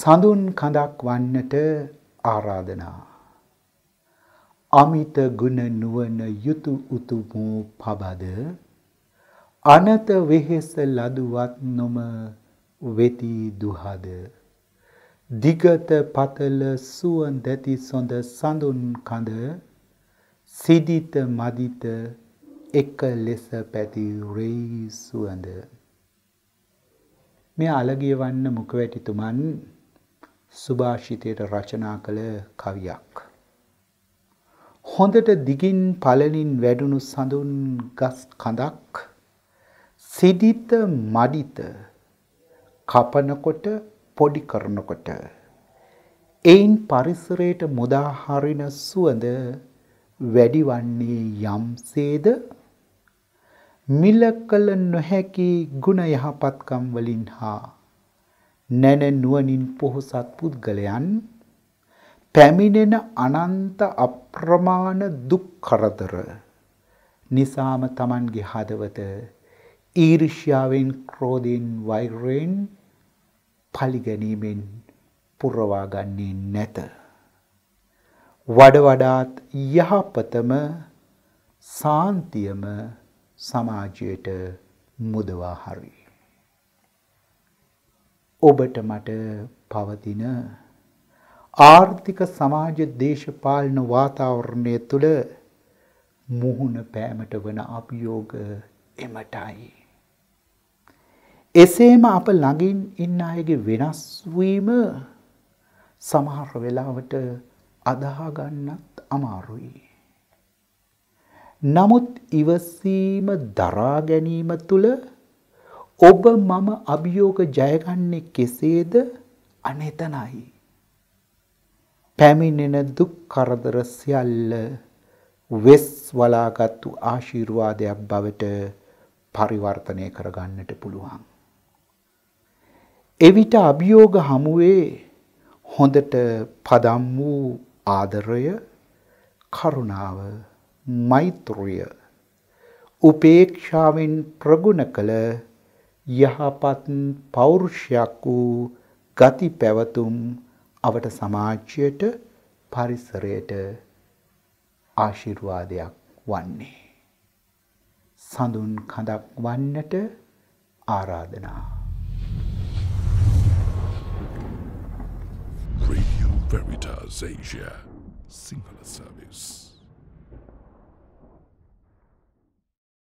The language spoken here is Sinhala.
සඳුන් කඳක් වන්නට ආරාධනා. අමිත ගුණ නුවන යුතු උතුමූ පබද අනත වෙහෙස ලදුවත් නොම වෙති දුහද. දිගත පතල සුවන් දැති සොඳ සඳුන් කඳ සිදිත මදිත එක ලෙස පැති රෙයි සුවඳ. මෙ අලගියවන්න මොකවැටිතුමන් සුභාෂිතයට රචනා කළ කවියක්. හොඳට දිගින් පලනින් වැඩුණු සඳුන් ගස් කඳක් සිදිත මඩිත කපනකොට පොඩි කරනකොට එයින් පරිසරයට මුදාහරින සුවඳ වැඩිවන්නේ යම්සේද මිල කළ නොහැකි ගුණ යහපත්කම් වලින් හා නැන නුවණින් පොහොසත් පුද්ගලයන් පැමිණෙන අනන්ත අප්‍රමාණ දුක් කරදර නිසාම Tamanගේ හදවත ඊර්ෂ්‍යාවෙන් ක්‍රෝධයෙන් වෛරයෙන් පලිගැනීමෙන් පුරවා ගන්නේ නැත. වඩ වඩාත් යහපතම සාන්තියම සමාජයට මුදවා හරියි. ඔබට මට පවතින ආර්ථික සමාජ දේශපාලන වාතාවරණය තුළ මුහුණ පෑමට වන අභියෝග එමටයි. එසේම අප ළඟින් ඉන්න අයගේ වෙනස්වීම සමහර වෙලාවට අදහාගන්නත් අමාරුයි. නමුත් ඉවසීම දරාගැනීම තුළ ඔබ මම අභියෝග ජයගන්නේ කෙසේද අනෙතනයි. පැමිණෙන දුක් කරදර සියල්ල වෙස් වලාගත්තු ආශිර්වාදයක් බවට පරිවර්තනය කරගන්නට පුළුවන්. එවිට අභියෝග හමුවේ හොඳට පදම් වූ ආදරය කරුණාව මෛත්‍රිය උපේක්ෂාවෙන් ප්‍රගුණ කළ යහපත් පෞරුෂයක් වූ ගති පැවතුම් අවට සමාජයට පරිසරයට ආශිර්වාදයක් වන්නේ. සඳුන් කඳක් වන්නට ආරාධනා. Radio Veritas Asia Sinhala Service